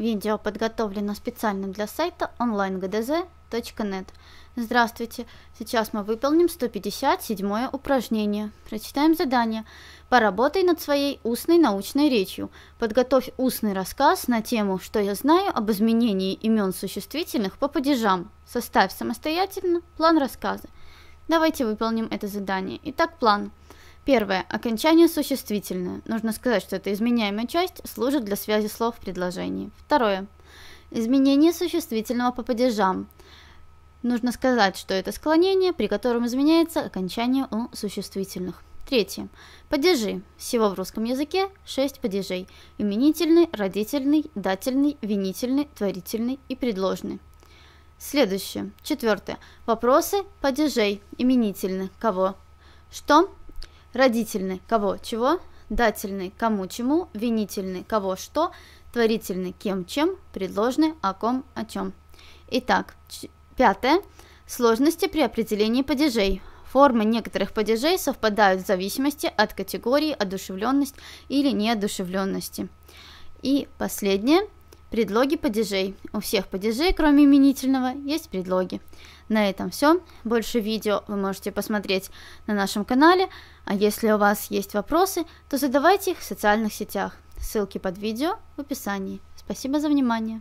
Видео подготовлено специально для сайта onlinegdz.net. Здравствуйте! Сейчас мы выполним 157 упражнение. Прочитаем задание. Поработай над своей устной научной речью. Подготовь устный рассказ на тему «Что я знаю об изменении имен существительных по падежам». Составь самостоятельно план рассказа. Давайте выполним это задание. Итак, план. План. Первое. Окончание существительное. Нужно сказать, что эта изменяемая часть служит для связи слов в предложении. Второе. Изменение существительного по падежам. Нужно сказать, что это склонение, при котором изменяется окончание у существительных. Третье. Падежи. Всего в русском языке 6 падежей. Именительный, родительный, дательный, винительный, творительный и предложный. Следующее. Четвертое. Вопросы падежей. Именительный. Кого? Что? родительный – кого чего, дательный – кому чему, винительный – кого что, творительный – кем чем, предложный – о ком о чем. Итак, пятое. Сложности при определении падежей. Формы некоторых падежей совпадают в зависимости от категории одушевленность или неодушевленности. И последнее – Предлоги падежей. У всех падежей, кроме именительного, есть предлоги. На этом все. Больше видео вы можете посмотреть на нашем канале. А если у вас есть вопросы, то задавайте их в социальных сетях. Ссылки под видео в описании. Спасибо за внимание.